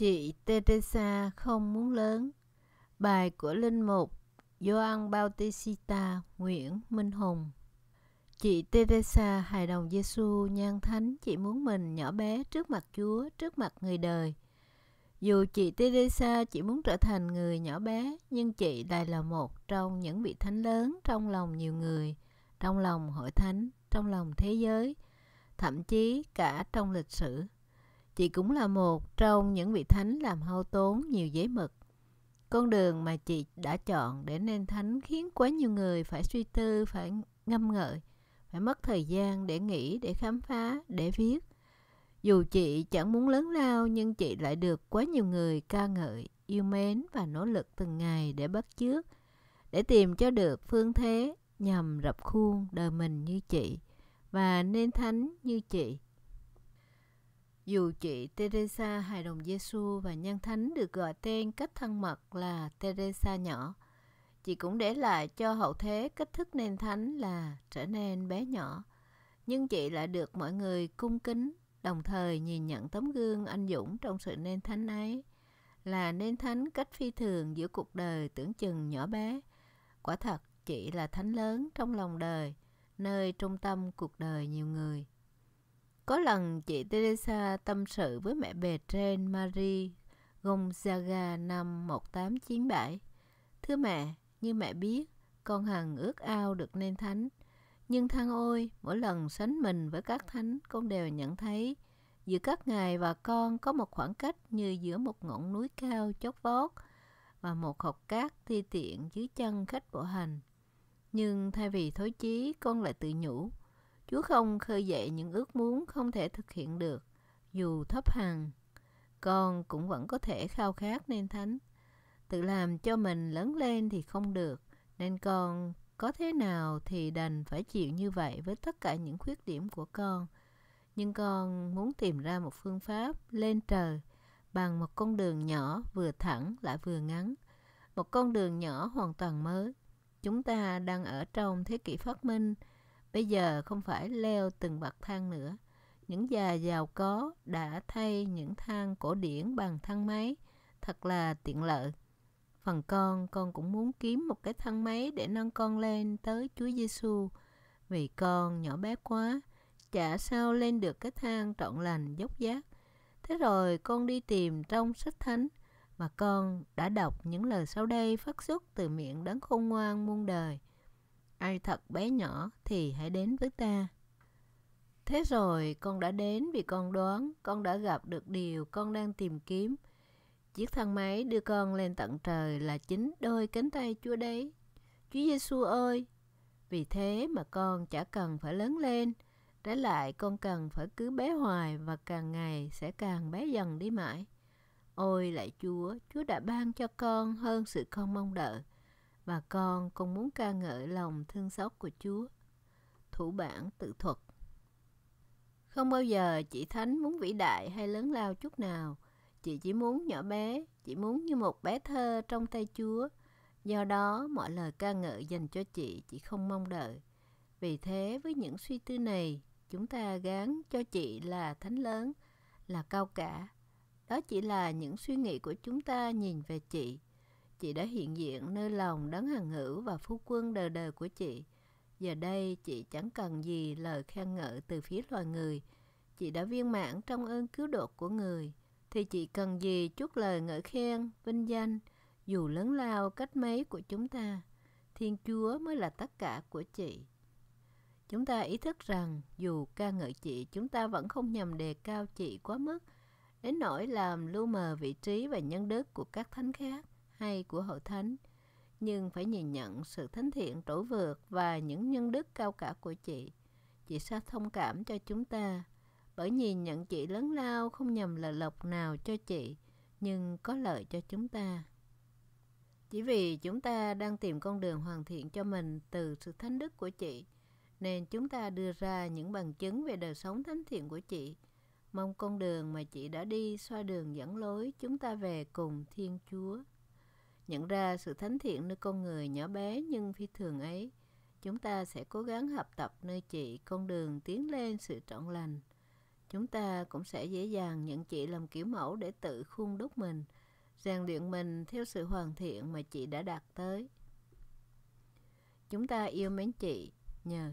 Chị Teresa không muốn lớn Bài của Linh Mục Gioan Bautista Nguyễn Minh Hùng Chị Teresa hài đồng Giêsu nhan thánh chị muốn mình nhỏ bé trước mặt Chúa, trước mặt người đời. Dù chị Teresa chỉ muốn trở thành người nhỏ bé, nhưng chị lại là một trong những vị thánh lớn trong lòng nhiều người, trong lòng hội thánh, trong lòng thế giới, thậm chí cả trong lịch sử. Chị cũng là một trong những vị thánh làm hao tốn nhiều giấy mực. Con đường mà chị đã chọn để nên thánh khiến quá nhiều người phải suy tư, phải ngâm ngợi, phải mất thời gian để nghĩ, để khám phá, để viết. Dù chị chẳng muốn lớn lao nhưng chị lại được quá nhiều người ca ngợi, yêu mến và nỗ lực từng ngày để bắt chước, để tìm cho được phương thế nhằm rập khuôn đời mình như chị và nên thánh như chị. Dù chị Teresa Hài Đồng Giêsu và nhân Thánh được gọi tên cách thân mật là Teresa nhỏ, chị cũng để lại cho hậu thế cách thức nên thánh là trở nên bé nhỏ. Nhưng chị lại được mọi người cung kính, đồng thời nhìn nhận tấm gương anh dũng trong sự nên thánh ấy là nên thánh cách phi thường giữa cuộc đời tưởng chừng nhỏ bé. Quả thật, chị là thánh lớn trong lòng đời, nơi trung tâm cuộc đời nhiều người. Có lần chị Teresa tâm sự với mẹ bề trên Marie Gonzaga năm 1897. Thưa mẹ, như mẹ biết, con Hằng ước ao được nên thánh. Nhưng thăng ôi, mỗi lần sánh mình với các thánh, con đều nhận thấy giữa các ngài và con có một khoảng cách như giữa một ngọn núi cao chót vót và một hộp cát thi tiện dưới chân khách bộ hành. Nhưng thay vì thối chí, con lại tự nhủ, Chúa không khơi dậy những ước muốn không thể thực hiện được, dù thấp hằng. Con cũng vẫn có thể khao khát nên thánh. Tự làm cho mình lớn lên thì không được, nên con có thế nào thì đành phải chịu như vậy với tất cả những khuyết điểm của con. Nhưng con muốn tìm ra một phương pháp lên trời bằng một con đường nhỏ vừa thẳng lại vừa ngắn. Một con đường nhỏ hoàn toàn mới. Chúng ta đang ở trong thế kỷ phát minh, Bây giờ không phải leo từng bậc thang nữa. Những già giàu có đã thay những thang cổ điển bằng thang máy, thật là tiện lợi. Phần con, con cũng muốn kiếm một cái thang máy để nâng con lên tới Chúa Giêsu vì con nhỏ bé quá, chả sao lên được cái thang trọn lành dốc giác. Thế rồi con đi tìm trong sách thánh và con đã đọc những lời sau đây phát xuất từ miệng đấng khôn ngoan muôn đời – ai thật bé nhỏ thì hãy đến với ta. Thế rồi con đã đến vì con đoán con đã gặp được điều con đang tìm kiếm. Chiếc thang máy đưa con lên tận trời là chính đôi cánh tay Chúa đấy. Chúa Giêsu ơi! Vì thế mà con chả cần phải lớn lên. Trái lại con cần phải cứ bé hoài và càng ngày sẽ càng bé dần đi mãi. Ôi lại Chúa, Chúa đã ban cho con hơn sự con mong đợi và con con muốn ca ngợi lòng thương xót của Chúa. Thủ bản tự thuật Không bao giờ chị Thánh muốn vĩ đại hay lớn lao chút nào. Chị chỉ muốn nhỏ bé, chỉ muốn như một bé thơ trong tay Chúa. Do đó, mọi lời ca ngợi dành cho chị, chị không mong đợi. Vì thế, với những suy tư này, chúng ta gán cho chị là thánh lớn, là cao cả. Đó chỉ là những suy nghĩ của chúng ta nhìn về chị chị đã hiện diện nơi lòng đấng hằng hữu và phú quân đời đời của chị. Giờ đây chị chẳng cần gì lời khen ngợi từ phía loài người. Chị đã viên mãn trong ơn cứu độ của người. Thì chị cần gì chút lời ngợi khen, vinh danh, dù lớn lao cách mấy của chúng ta. Thiên Chúa mới là tất cả của chị. Chúng ta ý thức rằng dù ca ngợi chị chúng ta vẫn không nhằm đề cao chị quá mức đến nỗi làm lu mờ vị trí và nhân đức của các thánh khác hay của hội thánh, nhưng phải nhìn nhận sự thánh thiện trỗi vượt và những nhân đức cao cả của chị. Chị sẽ thông cảm cho chúng ta, bởi nhìn nhận chị lớn lao không nhằm lợi lộc nào cho chị, nhưng có lợi cho chúng ta. Chỉ vì chúng ta đang tìm con đường hoàn thiện cho mình từ sự thánh đức của chị, nên chúng ta đưa ra những bằng chứng về đời sống thánh thiện của chị. Mong con đường mà chị đã đi xoa đường dẫn lối chúng ta về cùng Thiên Chúa nhận ra sự thánh thiện nơi con người nhỏ bé nhưng phi thường ấy chúng ta sẽ cố gắng học tập nơi chị con đường tiến lên sự trọn lành chúng ta cũng sẽ dễ dàng nhận chị làm kiểu mẫu để tự khuôn đúc mình rèn luyện mình theo sự hoàn thiện mà chị đã đạt tới chúng ta yêu mến chị nhờ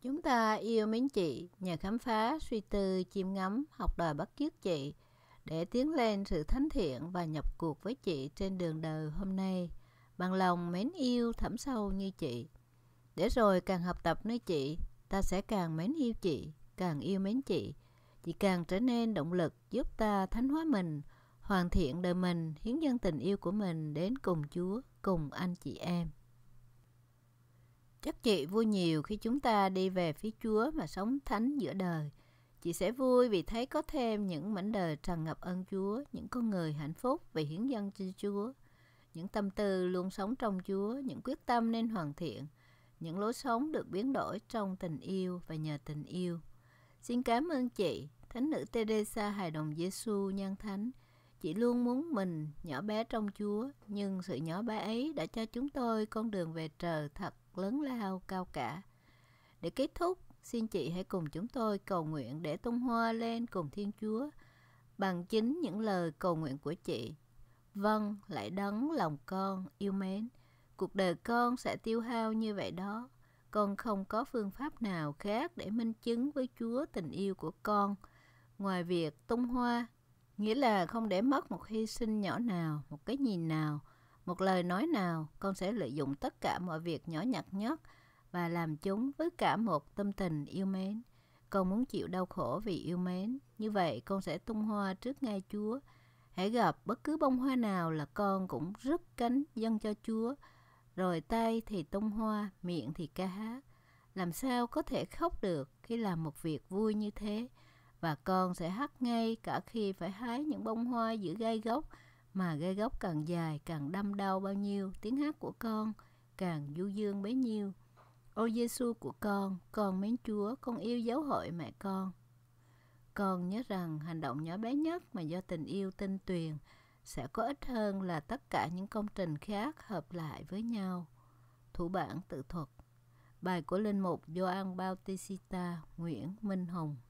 chúng ta yêu mến chị nhờ khám phá suy tư chiêm ngắm học đòi bắt chước chị để tiến lên sự thánh thiện và nhập cuộc với chị trên đường đời hôm nay bằng lòng mến yêu thẳm sâu như chị để rồi càng học tập nơi chị ta sẽ càng mến yêu chị càng yêu mến chị chị càng trở nên động lực giúp ta thánh hóa mình hoàn thiện đời mình hiến dâng tình yêu của mình đến cùng chúa cùng anh chị em chắc chị vui nhiều khi chúng ta đi về phía chúa mà sống thánh giữa đời Chị sẽ vui vì thấy có thêm những mảnh đời tràn ngập ơn Chúa, những con người hạnh phúc vì hiến dân cho Chúa, những tâm tư luôn sống trong Chúa, những quyết tâm nên hoàn thiện, những lối sống được biến đổi trong tình yêu và nhờ tình yêu. Xin cảm ơn chị, Thánh nữ Teresa Hài Đồng Giêsu Nhan Thánh. Chị luôn muốn mình nhỏ bé trong Chúa, nhưng sự nhỏ bé ấy đã cho chúng tôi con đường về trời thật lớn lao cao cả. Để kết thúc Xin chị hãy cùng chúng tôi cầu nguyện để tung hoa lên cùng Thiên Chúa bằng chính những lời cầu nguyện của chị. Vâng, lại đấng lòng con yêu mến. Cuộc đời con sẽ tiêu hao như vậy đó. Con không có phương pháp nào khác để minh chứng với Chúa tình yêu của con ngoài việc tung hoa, nghĩa là không để mất một hy sinh nhỏ nào, một cái nhìn nào, một lời nói nào, con sẽ lợi dụng tất cả mọi việc nhỏ nhặt nhất và làm chúng với cả một tâm tình yêu mến. Con muốn chịu đau khổ vì yêu mến, như vậy con sẽ tung hoa trước ngai Chúa. Hãy gặp bất cứ bông hoa nào là con cũng rứt cánh dâng cho Chúa, rồi tay thì tung hoa, miệng thì ca hát. Làm sao có thể khóc được khi làm một việc vui như thế? Và con sẽ hát ngay cả khi phải hái những bông hoa giữa gai gốc, mà gai gốc càng dài càng đâm đau bao nhiêu, tiếng hát của con càng du dương bấy nhiêu. Ôi Giêsu của con, con mến Chúa, con yêu giáo hội mẹ con. Con nhớ rằng hành động nhỏ bé nhất mà do tình yêu tinh tuyền sẽ có ít hơn là tất cả những công trình khác hợp lại với nhau. Thủ bản tự thuật Bài của Linh Mục Doan Bautista Nguyễn Minh Hùng